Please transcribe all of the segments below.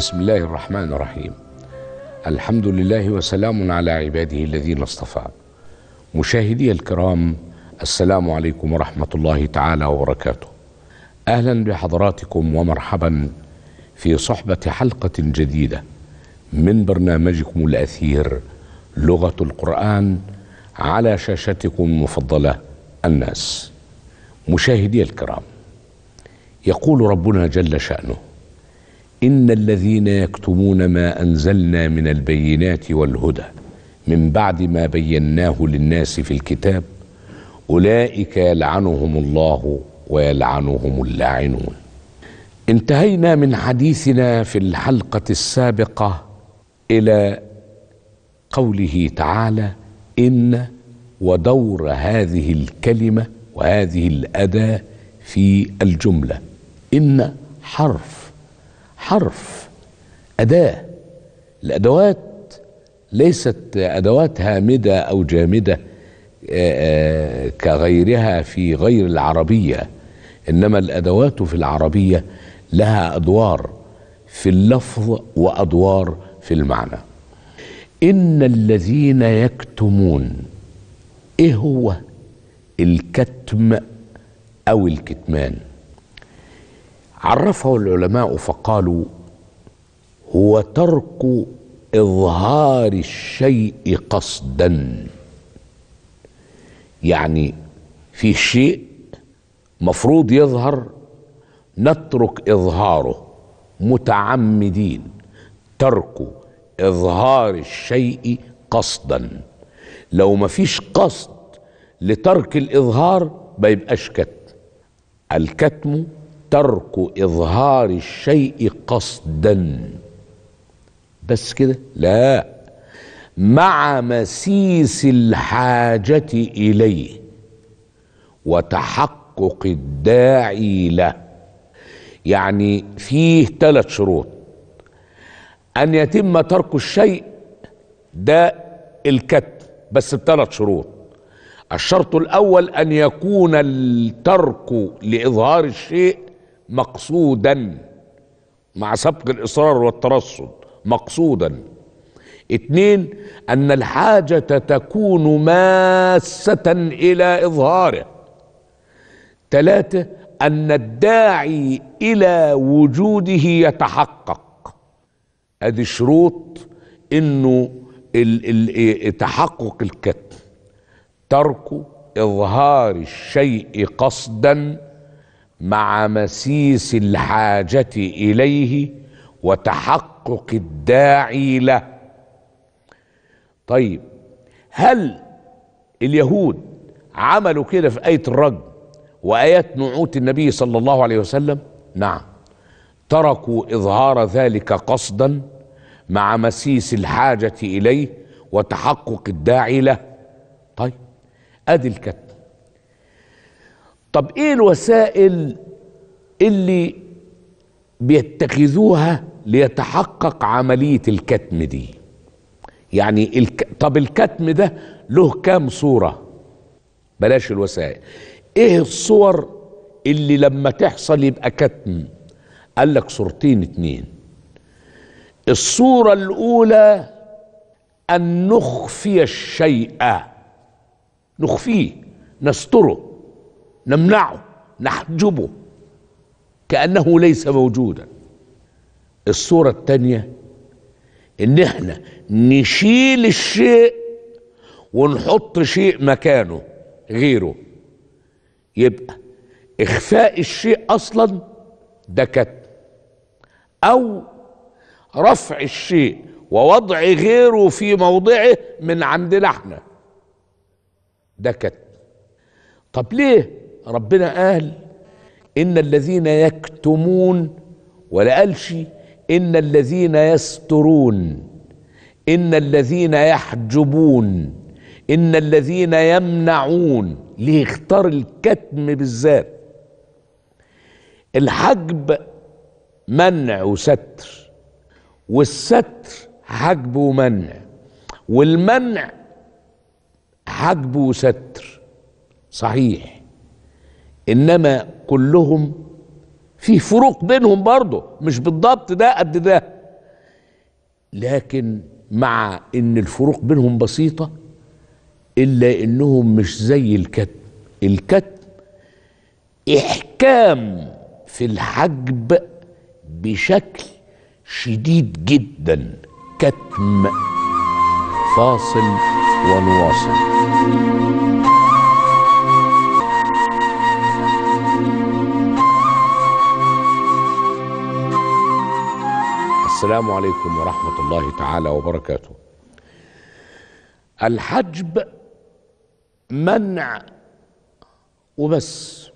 بسم الله الرحمن الرحيم الحمد لله وسلام على عباده الذين اصطفى مشاهدي الكرام السلام عليكم ورحمة الله تعالى وبركاته أهلا بحضراتكم ومرحبا في صحبة حلقة جديدة من برنامجكم الأثير لغة القرآن على شاشتكم المفضلة الناس مشاهدي الكرام يقول ربنا جل شأنه إن الذين يكتمون ما أنزلنا من البينات والهدى من بعد ما بيناه للناس في الكتاب أولئك يلعنهم الله ويلعنهم اللاعنون انتهينا من حديثنا في الحلقة السابقة إلى قوله تعالى إن ودور هذه الكلمة وهذه الأداة في الجملة إن حرف حرف أداة الأدوات ليست أدوات هامدة أو جامدة آه، آه، كغيرها في غير العربية إنما الأدوات في العربية لها أدوار في اللفظ وأدوار في المعنى إن الذين يكتمون إيه هو الكتم أو الكتمان عرفه العلماء فقالوا هو ترك اظهار الشيء قصدا يعني في شيء مفروض يظهر نترك اظهاره متعمدين ترك اظهار الشيء قصدا لو ما فيش قصد لترك الاظهار ما يبقاش كتم الكتم ترك إظهار الشيء قصدا بس كده لا مع مسيس الحاجة إليه وتحقق الداعي له يعني فيه ثلاث شروط أن يتم ترك الشيء ده الكت بس بثلاث شروط الشرط الأول أن يكون الترك لإظهار الشيء مقصودا مع سبق الإصرار والترصد مقصودا اثنين أن الحاجة تكون ماسة إلى إظهاره ثلاثة أن الداعي إلى وجوده يتحقق هذه شروط إنه ال ال إيه، تحقق الكتم ترك إظهار الشيء قصداً مع مسيس الحاجة إليه وتحقق الداعي له طيب هل اليهود عملوا كده في آية الرجم وآيات نعوت النبي صلى الله عليه وسلم نعم تركوا إظهار ذلك قصدا مع مسيس الحاجة إليه وتحقق الداعي له طيب أدي الكتاب طب ايه الوسائل اللي بيتخذوها ليتحقق عملية الكتم دي يعني الك... طب الكتم ده له كام صورة بلاش الوسائل ايه الصور اللي لما تحصل يبقى كتم قال لك صورتين اتنين الصورة الاولى ان نخفي الشيء نخفيه نستره نمنعه نحجبه كأنه ليس موجودا الصورة الثانية ان احنا نشيل الشيء ونحط شيء مكانه غيره يبقى اخفاء الشيء اصلا ده كتم او رفع الشيء ووضع غيره في موضعه من عندنا احنا ده كتم طب ليه ربنا قال ان الذين يكتمون ولا قالش ان الذين يسترون ان الذين يحجبون ان الذين يمنعون ليه اختار الكتم بالذات الحجب منع وستر والستر حجب ومنع والمنع حجب وستر صحيح انما كلهم في فروق بينهم برضه مش بالضبط ده قد ده لكن مع ان الفروق بينهم بسيطه الا انهم مش زي الكتم الكتم احكام في الحجب بشكل شديد جدا كتم فاصل ونواصل السلام عليكم ورحمة الله تعالى وبركاته الحجب منع وبس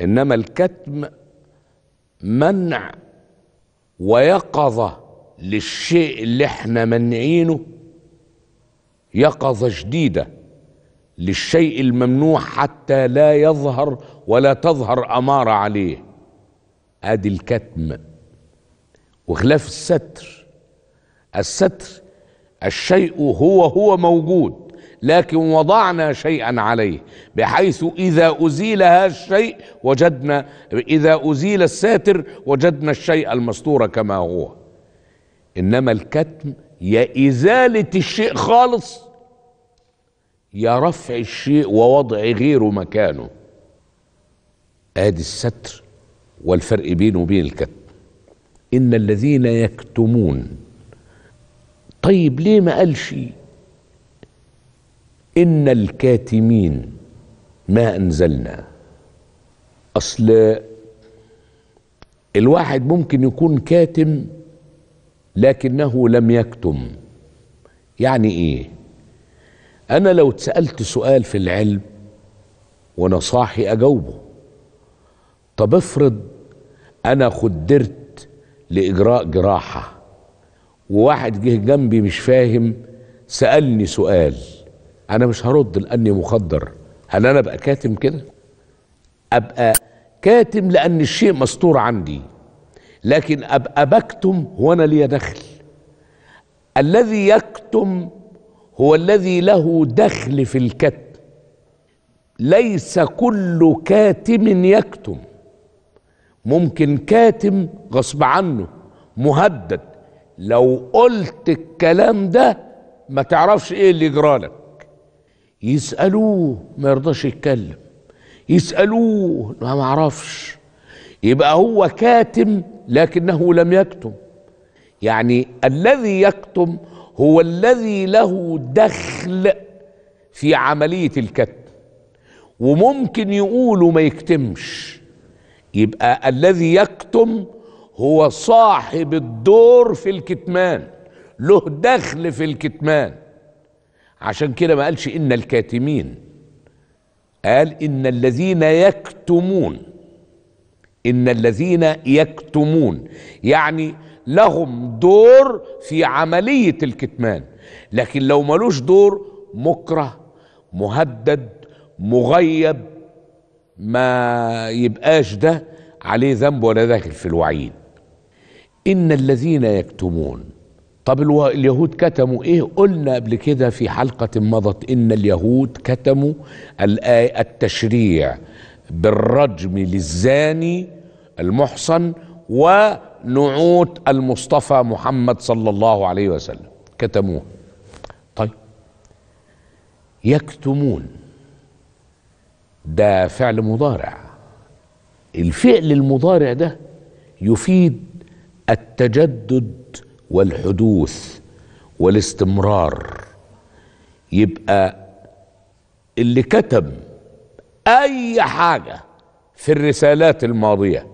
إنما الكتم منع ويقظة للشيء اللي احنا منعينه يقظة شديدة للشيء الممنوع حتى لا يظهر ولا تظهر أمارة عليه ادي الكتم وخلاف الستر الستر الشيء هو هو موجود لكن وضعنا شيئا عليه بحيث إذا أزيل هذا الشيء وجدنا إذا أزيل الساتر وجدنا الشيء المستور كما هو إنما الكتم يا إزالة الشيء خالص يا رفع الشيء ووضع غيره مكانه ادي الستر والفرق بينه وبين الكتم إن الذين يكتمون طيب ليه ما قالش إن الكاتمين ما أنزلنا أصل الواحد ممكن يكون كاتم لكنه لم يكتم يعني إيه أنا لو اتسألت سؤال في العلم وأنا صاحي أجاوبه طب افرض أنا خدرت لاجراء جراحه وواحد جه جنبي مش فاهم سالني سؤال انا مش هرد لاني مخدر هل انا ابقى كاتم كده ابقى كاتم لان الشيء مستور عندي لكن ابقى بكتم هو انا دخل الذي يكتم هو الذي له دخل في الكتم ليس كل كاتم يكتم ممكن كاتم غصب عنه مهدد لو قلت الكلام ده ما تعرفش ايه اللي جرالك يسألوه ما يرضاش يتكلم يسألوه ما اعرفش يبقى هو كاتم لكنه لم يكتم يعني الذي يكتم هو الذي له دخل في عملية الكتم وممكن يقول وما يكتمش يبقى الذي يكتم هو صاحب الدور في الكتمان له دخل في الكتمان عشان كده ما قالش ان الكاتمين قال ان الذين يكتمون ان الذين يكتمون يعني لهم دور في عمليه الكتمان لكن لو ملوش دور مكره مهدد مغيب ما يبقاش ده عليه ذنب ولا داخل في الوعيد إن الذين يكتمون طب اليهود كتموا إيه قلنا قبل كده في حلقة مضت إن اليهود كتموا الآية التشريع بالرجم للزاني المحصن ونعوت المصطفى محمد صلى الله عليه وسلم كتموه طيب يكتمون ده فعل مضارع الفعل المضارع ده يفيد التجدد والحدوث والاستمرار يبقى اللي كتب اي حاجه في الرسالات الماضيه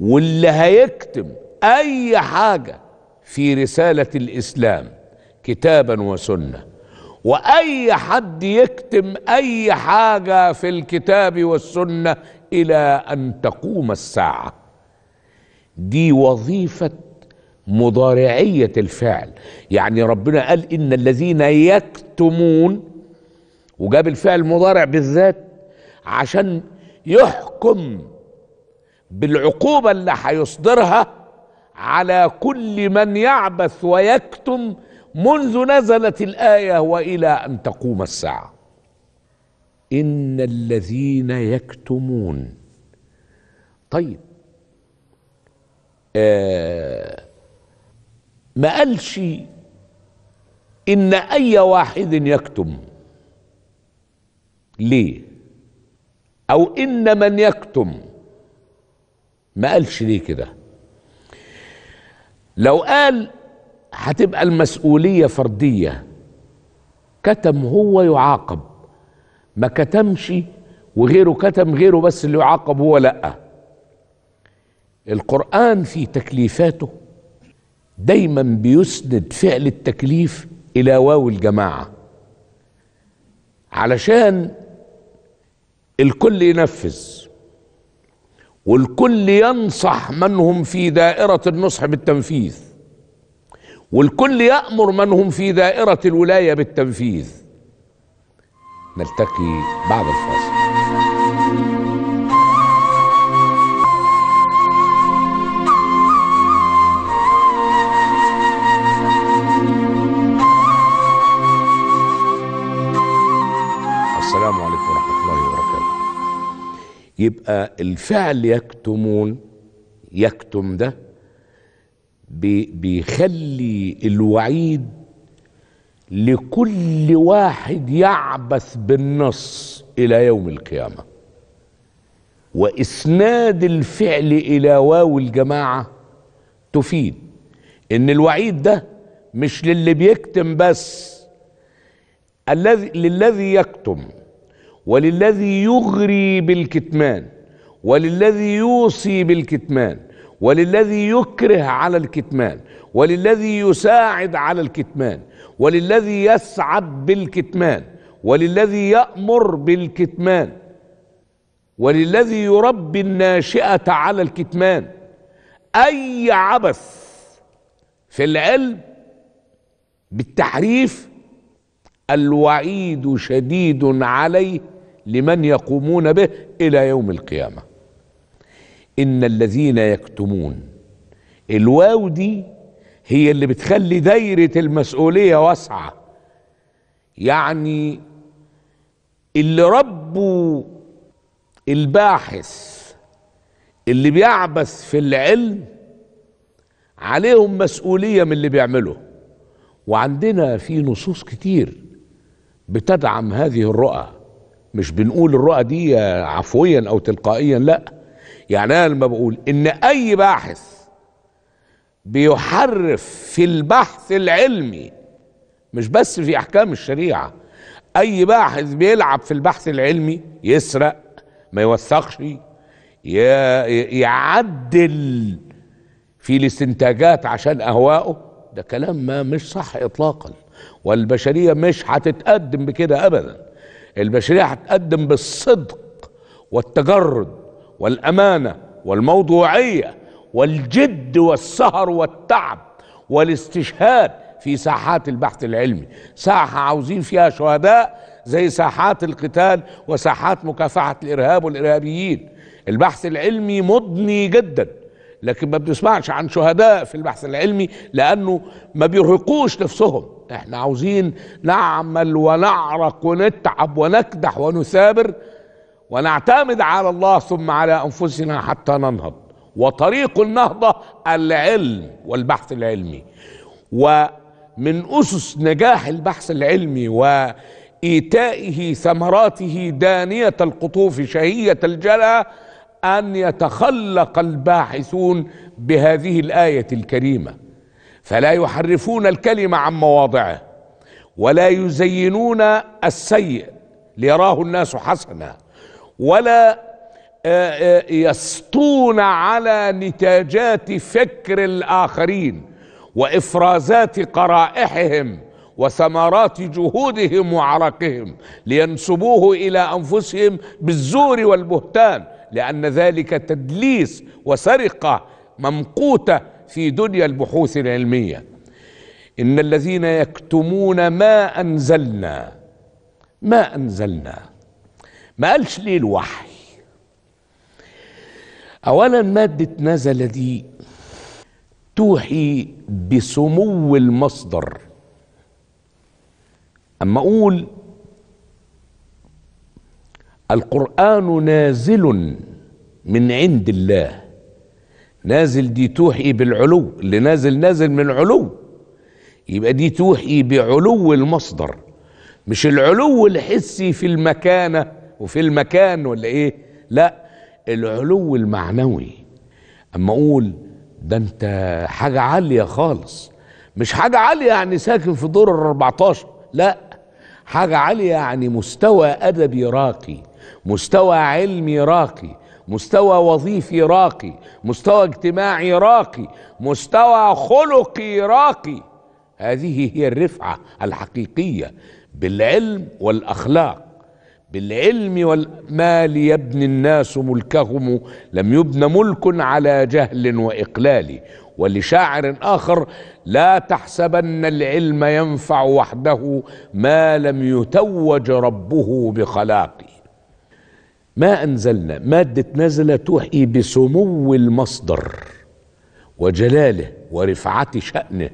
واللي هيكتب اي حاجه في رساله الاسلام كتابا وسنه واي حد يكتم اي حاجه في الكتاب والسنه الى ان تقوم الساعه دي وظيفه مضارعيه الفعل يعني ربنا قال ان الذين يكتمون وجاب الفعل المضارع بالذات عشان يحكم بالعقوبه اللي هيصدرها على كل من يعبث ويكتم منذ نزلت الايه والى ان تقوم الساعه ان الذين يكتمون طيب آه ما قالش ان اي واحد يكتم ليه او ان من يكتم ما قالش ليه كده لو قال هتبقى المسؤولية فردية كتم هو يعاقب ما كتمش وغيره كتم غيره بس اللي يعاقب هو لأ القرآن في تكليفاته دايما بيسند فعل التكليف إلى واو الجماعة علشان الكل ينفذ والكل ينصح من هم في دائرة النصح بالتنفيذ والكل يأمر من هم في دائرة الولاية بالتنفيذ نلتقي بعد الفاصل السلام عليكم ورحمة الله وبركاته يبقى الفعل يكتمون يكتم ده بيخلي الوعيد لكل واحد يعبث بالنص الى يوم القيامه واسناد الفعل الى واو الجماعه تفيد ان الوعيد ده مش للي بيكتم بس الذي للذي يكتم وللذي يغري بالكتمان وللذي يوصي بالكتمان وللذي يكره على الكتمان وللذي يساعد على الكتمان وللذي يسعد بالكتمان وللذي يأمر بالكتمان وللذي يربي الناشئة على الكتمان أي عبث في العلم بالتحريف الوعيد شديد عليه لمن يقومون به إلى يوم القيامة إن الذين يكتمون الواو دي هي اللي بتخلي دايرة المسؤولية واسعة يعني اللي ربه الباحث اللي بيعبث في العلم عليهم مسؤولية من اللي بيعمله وعندنا في نصوص كتير بتدعم هذه الرؤى مش بنقول الرؤى دي عفويا أو تلقائيا لأ يعني انا لما بقول ان اي باحث بيحرف في البحث العلمي مش بس في احكام الشريعه اي باحث بيلعب في البحث العلمي يسرق ما يوثقش يعدل في الاستنتاجات عشان اهوائه ده كلام ما مش صح اطلاقا والبشريه مش هتتقدم بكده ابدا البشريه هتتقدم بالصدق والتجرد والامانه والموضوعيه والجد والسهر والتعب والاستشهاد في ساحات البحث العلمي ساحه عاوزين فيها شهداء زي ساحات القتال وساحات مكافحه الارهاب والارهابيين البحث العلمي مضني جدا لكن ما بنسمعش عن شهداء في البحث العلمي لانه ما بيرهقوش نفسهم احنا عاوزين نعمل ونعرق ونتعب ونكدح ونثابر ونعتمد على الله ثم على انفسنا حتى ننهض وطريق النهضه العلم والبحث العلمي ومن اسس نجاح البحث العلمي وايتائه ثمراته دانيه القطوف شهيه الجلى ان يتخلق الباحثون بهذه الايه الكريمه فلا يحرفون الكلمه عن مواضعه ولا يزينون السيء ليراه الناس حسنا ولا آه، آه، يسطون على نتاجات فكر الاخرين وافرازات قرائحهم وثمرات جهودهم وعرقهم لينسبوه الى انفسهم بالزور والبهتان لان ذلك تدليس وسرقه ممقوته في دنيا البحوث العلميه ان الذين يكتمون ما انزلنا ما انزلنا ما قالش ليه الوحي اولا ماده نزل دي توحي بسمو المصدر اما اقول القران نازل من عند الله نازل دي توحي بالعلو اللي نازل نازل من العلو يبقى دي توحي بعلو المصدر مش العلو الحسي في المكانه وفي المكان ولا ايه لا العلو المعنوي اما اقول ده انت حاجة عالية خالص مش حاجة عالية يعني ساكن في دور ال 14 لا حاجة عالية يعني مستوى أدبي راقي مستوى علمي راقي مستوى وظيفي راقي مستوى اجتماعي راقي مستوى خلقي راقي هذه هي الرفعة الحقيقية بالعلم والأخلاق بالعلم والمال يبني الناس ملكهم لم يبن ملك على جهل واقلال ولشاعر اخر لا تحسبن العلم ينفع وحده ما لم يتوج ربه بخلاقه ما انزلنا ماده نزله تحيي بسمو المصدر وجلاله ورفعه شانه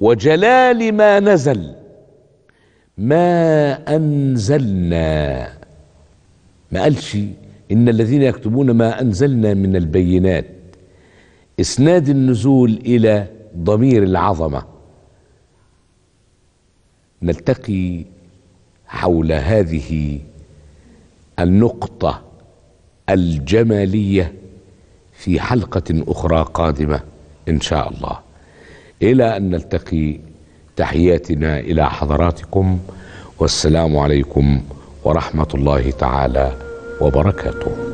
وجلال ما نزل ما أنزلنا ما قالش إن الذين يكتبون ما أنزلنا من البينات إسناد النزول إلى ضمير العظمة نلتقي حول هذه النقطة الجمالية في حلقة أخرى قادمة إن شاء الله إلى أن نلتقي تحياتنا الى حضراتكم والسلام عليكم ورحمه الله تعالى وبركاته